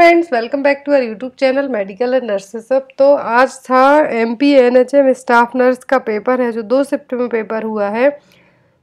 friends welcome back to our YouTube channel medical and nurses अब तो आज था M P N H M staff nurse का paper है जो दो शिफ्ट में पेपर हुआ है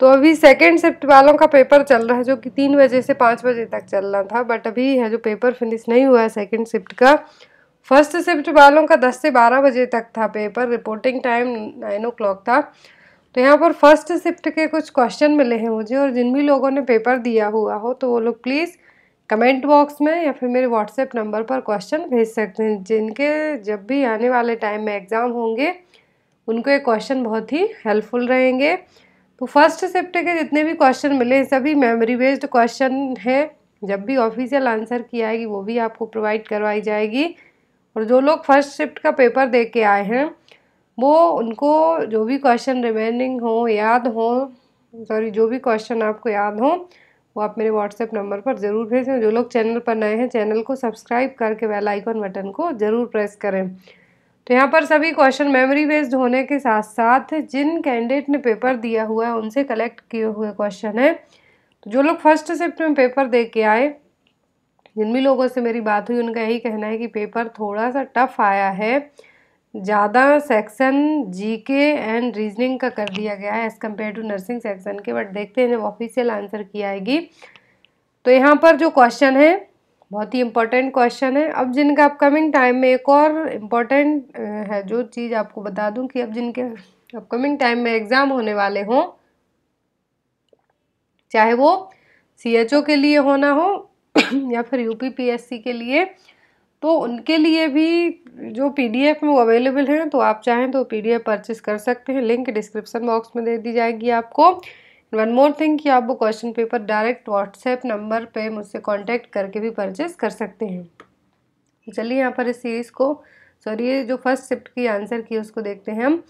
तो अभी सेकेंड शिफ्ट वालों का पेपर चल रहा है जो कि तीन बजे से पाँच बजे तक चलना था बट अभी है जो पेपर फिनिश नहीं हुआ है सेकेंड शिफ्ट का फर्स्ट शिफ्ट वालों का दस से बारह बजे तक था paper reporting time nine o था तो यहाँ पर फर्स्ट शिफ्ट के कुछ क्वेश्चन मिले हैं मुझे और जिन भी लोगों ने पेपर दिया हुआ हो तो वो लोग प्लीज़ कमेंट बॉक्स में या फिर मेरे व्हाट्सएप नंबर पर क्वेश्चन भेज सकते हैं जिनके जब भी आने वाले टाइम में एग्ज़ाम होंगे उनको ये क्वेश्चन बहुत ही हेल्पफुल रहेंगे तो फर्स्ट शिफ्ट के जितने भी क्वेश्चन मिले सभी मेमोरी बेस्ड क्वेश्चन हैं जब भी ऑफिशियल आंसर की आएगी वो भी आपको प्रोवाइड करवाई जाएगी और जो लोग फर्स्ट शिफ्ट का पेपर दे के आए हैं वो उनको जो भी क्वेश्चन रिमेनिंग हो याद हो सॉरी जो भी क्वेश्चन आपको याद हो वो आप मेरे व्हाट्सएप नंबर पर ज़रूर भेजें जो लोग चैनल पर नए हैं चैनल को सब्सक्राइब करके बेल आइकॉन बटन को ज़रूर प्रेस करें तो यहाँ पर सभी क्वेश्चन मेमोरी बेस्ड होने के साथ साथ जिन कैंडिडेट ने पेपर दिया हुआ है उनसे कलेक्ट किए हुए क्वेश्चन हैं तो जो लोग फर्स्ट शिफ्ट में पेपर दे के आए जिन भी लोगों से मेरी बात हुई उनका यही कहना है कि पेपर थोड़ा सा टफ आया है ज़्यादा सेक्शन जीके एंड रीजनिंग का कर दिया गया है as compare to nursing section के बट देखते हैं जब ऑफिशियल आंसर की आएगी तो यहाँ पर जो क्वेश्चन है बहुत ही इम्पोर्टेंट क्वेश्चन है अब जिनका अपकमिंग टाइम में एक और इम्पॉर्टेंट है जो चीज़ आपको बता दूँ कि अब जिनके अपकमिंग टाइम में एग्ज़ाम होने वाले हों चाहे वो सी के लिए होना हो या फिर यू के लिए तो उनके लिए भी जो पीडीएफ में वो अवेलेबल हैं तो आप चाहें तो पीडीएफ परचेस कर सकते हैं लिंक डिस्क्रिप्शन बॉक्स में दे दी जाएगी आपको वन मोर थिंग कि आप वो question paper direct WhatsApp number पे मुझसे कांटेक्ट करके भी परचेस कर सकते हैं चलिए यहाँ पर इस सीरीज़ को सॉरी ये जो फर्स्ट शिफ्ट की आंसर की उसको देखते हैं हम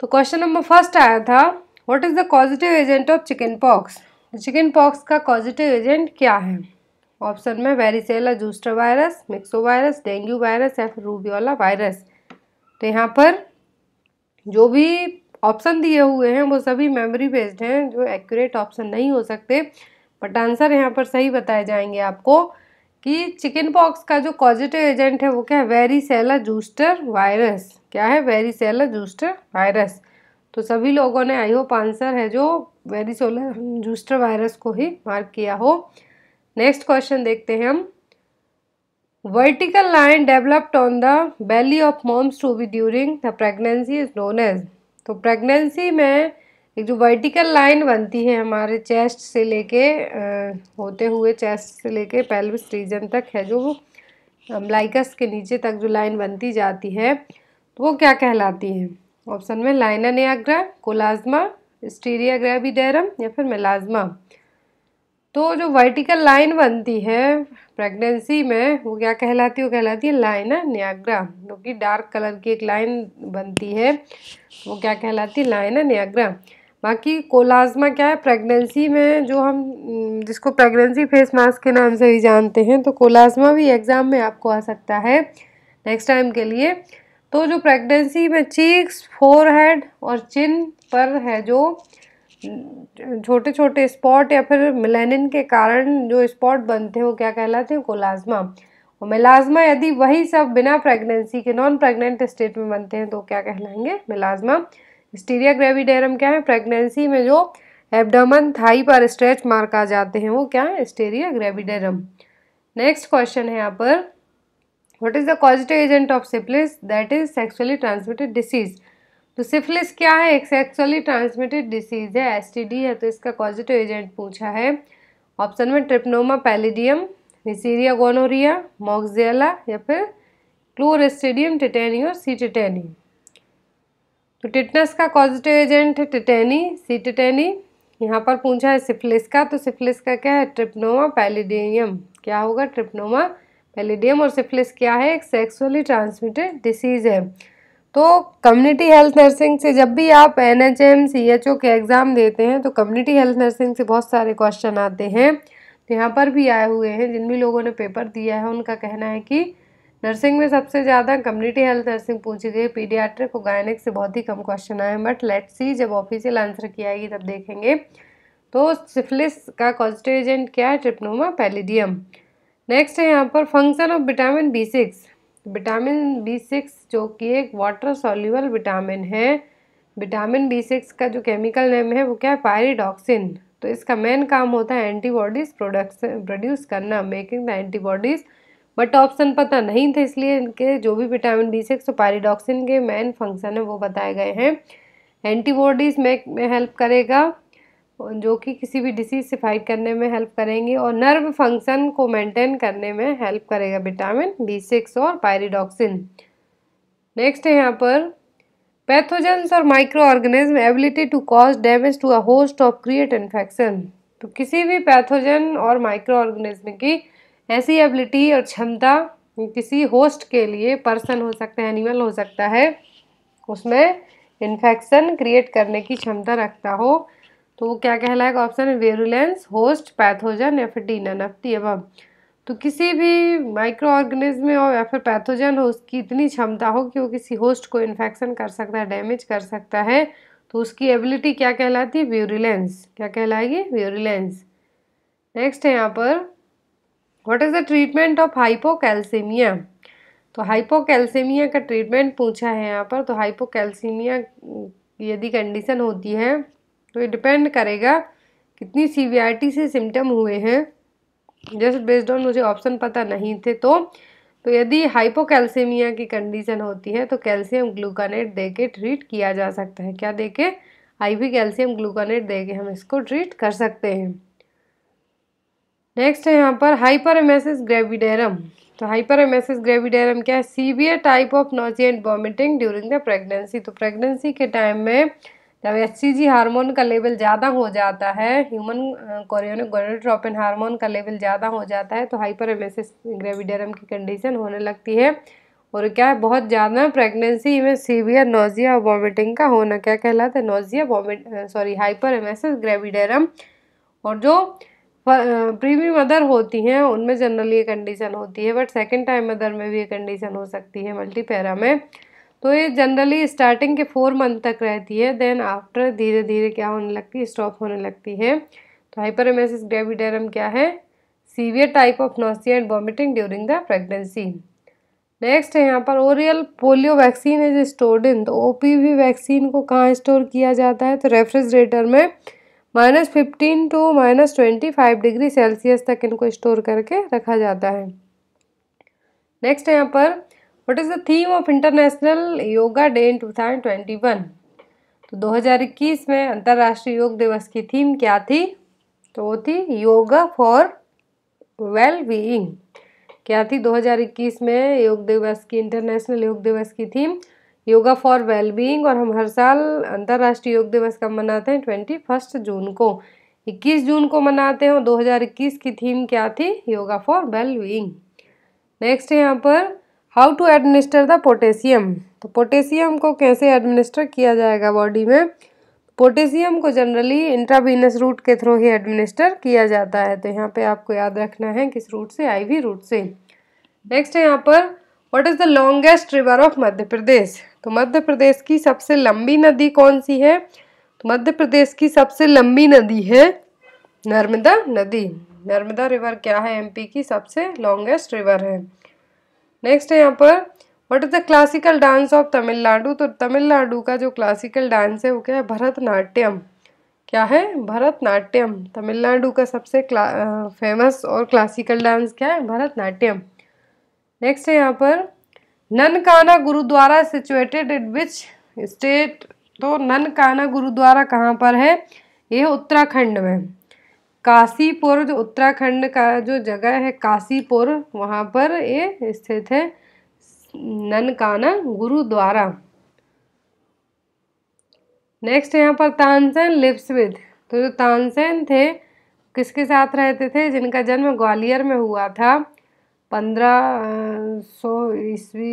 तो क्वेश्चन नंबर फर्स्ट आया था what is the positive agent of chicken pox chicken pox का पॉजिटिव एजेंट क्या है ऑप्शन में varicella zoster virus myxovirus dengue virus या फिर रूबियोला वायरस तो यहाँ पर जो भी ऑप्शन दिए हुए हैं वो सभी मेमोरी बेस्ड हैं जो एक्यूरेट ऑप्शन नहीं हो सकते बट आंसर यहाँ पर सही बताए जाएंगे आपको कि चिकन पॉक्स का जो पॉजिटिव एजेंट है वो क्या है वेरीसेला जूस्टर वायरस क्या है वेरीसेला जूस्टर वायरस तो सभी लोगों ने आई होप आंसर है जो वेरीसोला जूस्टर वायरस को ही मार्क किया हो नेक्स्ट क्वेश्चन देखते हैं हम vertical line developed on the belly of moms to be during the pregnancy is known as तो प्रेगनेंसी में एक जो वर्टिकल लाइन बनती है हमारे चेस्ट से लेके होते हुए चेस्ट से लेके पेल्विस रीजन तक है जो ब्लाइकस के नीचे तक जो लाइन बनती जाती है तो वो क्या कहलाती है ऑप्शन में लाइनन नियाग्रा कोलाजमा स्टीरियाग्रा भी या फिर मेलाजमा तो जो वर्टिकल लाइन बनती है प्रेगनेंसी में वो क्या कहलाती है वो कहलाती है लाइन न्याग्रा जो कि डार्क कलर की एक लाइन बनती है वो क्या कहलाती है लाइन न्याग्रा बाकी कोलाज्मा क्या है प्रेगनेंसी में जो हम जिसको प्रेगनेंसी फेस मास्क के नाम से भी जानते हैं तो कोलाज्मा भी एग्ज़ाम में आपको आ सकता है नेक्स्ट टाइम के लिए तो जो प्रेगनेंसी में चीक्स फोर हेड और चिन पर है जो छोटे छोटे स्पॉट या फिर मिलेनिन के कारण जो स्पॉट बनते हैं वो क्या कहलाते हैं कोलाज्मा और मिलाज्मा यदि वही सब बिना प्रेगनेंसी के नॉन प्रेग्नेंट स्टेट में बनते हैं तो क्या कहलाएंगे मिलाज्मा स्टीरिया ग्रेविडेरम क्या है प्रेगनेंसी में जो एबडमन थाई पर स्ट्रेच मार्क आ जाते हैं वो क्या है स्टेरिया ग्रेविडेरम नेक्स्ट क्वेश्चन है यहाँ पर what is the positive agent of syphilis that is sexually transmitted disease तो सिफिलिस क्या है एक सेक्सुअली ट्रांसमिटेड डिसीज है एसटीडी है तो इसका पॉजिटिव एजेंट पूछा है ऑप्शन में ट्रिप्नोमा पैलिडियम निसीरिया गोनोरिया मॉक्जेला या फिर क्लोरेस्टिडियम टिटेनी और सी टिटेनी तो टिटनस का पॉजिटिव एजेंट है टिटेनी सी टिटेनी यहाँ पर पूछा है सिफिलिस का तो सिफिलिस का क्या है ट्रिप्नोमा पैलिडियम क्या होगा ट्रिप्नोमा पैलिडियम और सिफिलिस क्या है एक सेक्सुअली ट्रांसमिटेड डिसीज है तो कम्युनिटी हेल्थ नर्सिंग से जब भी आप N H M C H O के एग्ज़ाम देते हैं तो कम्युनिटी हेल्थ नर्सिंग से बहुत सारे क्वेश्चन आते हैं तो यहाँ पर भी आए हुए हैं जिन भी लोगों ने पेपर दिया है उनका कहना है कि नर्सिंग में सबसे ज़्यादा कम्युनिटी हेल्थ नर्सिंग पूछी गई पीडियाट्रिक और गायनिक से बहुत ही कम क्वेश्चन आए हैं बट लेट सी जब ऑफिशियल आंसर की आएगी तब देखेंगे तो सिफिलिस का एजेंट क्या है ट्रिपनोमा पैलिडियम नेक्स्ट है यहाँ पर function of vitamin B six vitamin B six जो कि एक वाटर सॉल्यूबल विटामिन है विटामिन बी सिक्स का जो केमिकल नेम है वो क्या है पायरीडॉक्सिन तो इसका मेन काम होता है एंटीबॉडीज़ प्रोडक्शन प्रोड्यूस करना making the antibodies but option पता नहीं थे इसलिए इनके जो भी विटामिन बी सिक्स और पायरीडॉक्सिन के मेन फंक्शन है वो बताए गए हैं एंटीबॉडीज़ मेक में हेल्प करेगा जो कि किसी भी डिसीज से फाइट करने में हेल्प करेंगे और नर्व फंक्शन को मेंटेन करने में हेल्प करेगा विटामिन बी सिक्स और पायरिडॉक्सिन नेक्स्ट है यहाँ पर पैथोजेंस और microorganism ability to cause damage to a host of create infection तो किसी भी पैथोजन और माइक्रो ऑर्गेनिज्म की ऐसी एबिलिटी और क्षमता किसी होस्ट के लिए पर्सन हो सकता है एनिमल हो सकता है उसमें इन्फेक्शन क्रिएट करने की क्षमता रखता हो तो वो क्या कहलाएगा ऑप्शन है वेरुलेंस होस्ट पैथोजन या फिर डी नन तो किसी भी माइक्रो ऑर्गेनिज्म हो या फिर पैथोजन हो उसकी इतनी क्षमता हो कि वो किसी होस्ट को इन्फेक्शन कर सकता है डैमेज कर सकता है तो उसकी एबिलिटी क्या कहलाती है व्यूरिलेंस क्या कहलाएगी व्यूरिलेंस नेक्स्ट है यहाँ पर what is the treatment of hypocalcaemia तो हाइपोकैल्सीमिया का ट्रीटमेंट पूछा है यहाँ पर तो हाइपोकैल्सीमिया यदि कंडीशन होती है तो ये डिपेंड करेगा कितनी सीवीआरटी से सिम्टम हुए हैं जस्ट बेस्ड ऑन मुझे ऑप्शन पता नहीं थे तो तो यदि हाइपोकैल्सेमिया की कंडीशन होती है तो कैल्शियम ग्लूकानेट दे के ट्रीट किया जा सकता है क्या दे के आईवी कैल्शियम ग्लूकानेट दे के हम इसको ट्रीट कर सकते हैं नेक्स्ट है यहाँ पर हाइपर एमेसिस ग्रेविडेरम तो हाइपर एमेसिस ग्रेविडेरम क्या है severe type of and vomiting during the pregnancy तो प्रेगनेंसी के टाइम में जब एच हार्मोन का लेवल ज़्यादा हो जाता है ह्यूमन कोरियोनिक गोरेट्रोपिन हार्मोन का लेवल ज़्यादा हो जाता है तो हाइपर एमेसिस ग्रेविडेरम की कंडीशन होने लगती है और क्या है बहुत ज़्यादा प्रेगनेंसी में सीवियर नोजिया और वॉमिटिंग का होना क्या कहलाता है nausea vomit sorry hyper emesis gravidarum और जो प्रीमी मदर होती हैं उनमें जनरली ये कंडीशन होती है बट सेकेंड टाइम मदर में भी ये कंडीशन हो सकती है मल्टीपेरा में तो ये जनरली स्टार्टिंग के फोर मंथ तक रहती है देन आफ्टर धीरे धीरे क्या होने लगती है स्टॉप होने लगती है तो हाइपरमेसिस ग्रेविडेरम क्या है severe type of nausea and vomiting during the pregnancy next है यहाँ पर oral polio vaccine is stored in तो ओ वैक्सीन को कहाँ स्टोर किया जाता है तो रेफ्रिजरेटर में minus fifteen to minus twenty five degree Celsius तक इनको स्टोर करके रखा जाता है नेक्स्ट है यहाँ पर what is the theme of international yoga day in two thousand twenty one तो दो हज़ार इक्कीस में अंतर्राष्ट्रीय योग दिवस की थीम क्या थी तो वो थी योगा फॉर वेल बीइंग क्या थी दो हज़ार इक्कीस में योग दिवस की इंटरनेशनल योग दिवस की theme yoga for well being और हम हर साल अंतर्राष्ट्रीय योग दिवस कब मनाते हैं ट्वेंटी फर्स्ट जून को इक्कीस जून को मनाते हैं और इक्कीस की थीम क्या थी yoga for well being next यहाँ पर how to administer the potassium तो पोटेशियम को कैसे एडमिनिस्टर किया जाएगा बॉडी में पोटेशियम को जनरली इंट्रावीनस रूट के थ्रू ही एडमिनिस्टर किया जाता है तो यहाँ पे आपको याद रखना है किस रूट से आईवी रूट से नेक्स्ट है यहाँ पर what is the longest river of Madhya Pradesh तो मध्य प्रदेश की सबसे लंबी नदी कौन सी है तो मध्य प्रदेश की सबसे लंबी नदी है नर्मदा नदी नर्मदा रिवर क्या है एमपी की सबसे लॉन्गेस्ट रिवर है नेक्स्ट है यहाँ पर what is the classical dance of Tamil Nadu तो तमिलनाडु का जो क्लासिकल डांस है वो क्या है भरतनाट्यम क्या है भरतनाट्यम तमिलनाडु का सबसे फेमस और क्लासिकल डांस क्या है भरतनाट्यम नेक्स्ट है यहाँ पर Nankana gurdwara situated in which state तो ननकाना गुरुद्वारा कहाँ पर है ये उत्तराखंड में काशीपुर जो उत्तराखंड का जो जगह है काशीपुर वहाँ पर ये स्थित है ननकाना गुरुद्वारा नेक्स्ट यहाँ पर तानसेन लिप्सविद तो जो तानसेन थे किसके साथ रहते थे जिनका जन्म ग्वालियर में हुआ था पंद्रह सौ ईस्वी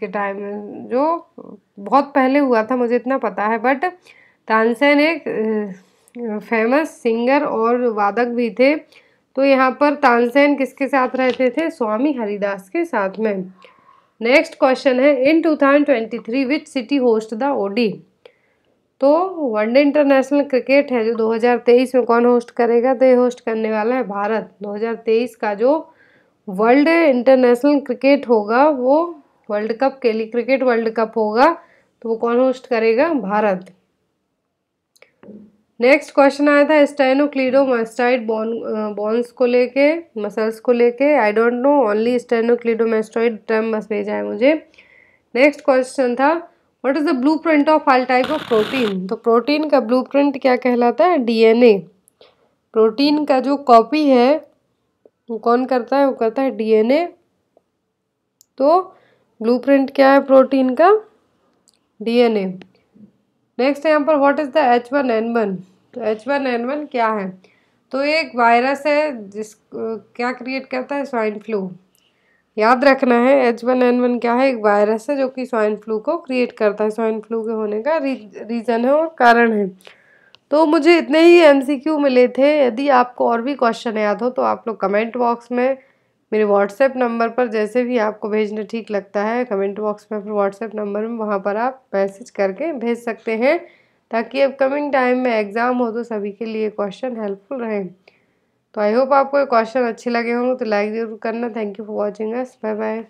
के टाइम में जो बहुत पहले हुआ था मुझे इतना पता है बट तानसेन एक फेमस सिंगर और वादक भी थे तो यहाँ पर तानसेन किसके साथ रहते थे स्वामी हरिदास के साथ में नेक्स्ट क्वेश्चन है in 2023 which city host the ODI तो वनडे इंटरनेशनल क्रिकेट है जो 2023 में कौन होस्ट करेगा तो ये होस्ट करने वाला है भारत 2023 का जो वर्ल्ड इंटरनेशनल क्रिकेट होगा वो वर्ल्ड कप के लिए क्रिकेट वर्ल्ड कप होगा तो वो कौन होस्ट करेगा भारत नेक्स्ट क्वेश्चन आया था स्टेनोक्लीडोमास्टाइड बॉन बॉन्स को लेके मसल्स को लेके I don't know only sternocleidomastoid term बस भेजा है मुझे नेक्स्ट क्वेश्चन था what is the blueprint of all type of protein तो प्रोटीन का ब्लूप्रिंट क्या कहलाता है डीएनए प्रोटीन का जो कॉपी है वो कौन करता है वो करता है डीएनए तो ब्लू क्या है प्रोटीन का डी नेक्स्ट यहाँ पर what is the H one N one तो एच वन एन वन क्या है तो ये एक वायरस है जिस क्या क्रिएट करता है स्वाइन फ्लू याद रखना है एच वन एन वन क्या है एक वायरस है जो कि स्वाइन फ्लू को क्रिएट करता है स्वाइन फ्लू के होने का री, रीज़न है और कारण है तो मुझे इतने ही क्यू मिले थे यदि आपको और भी क्वेश्चन याद हो तो आप लोग कमेंट बॉक्स में मेरे व्हाट्सएप नंबर पर जैसे भी आपको भेजना ठीक लगता है कमेंट बॉक्स में फिर व्हाट्सएप नंबर में वहाँ पर आप मैसेज करके भेज सकते हैं ताकि अपकमिंग टाइम में एग्ज़ाम हो तो सभी के लिए क्वेश्चन हेल्पफुल रहें तो आई होप आपको ये क्वेश्चन अच्छे लगे होंगे तो लाइक ज़रूर करना thank you for watching us bye bye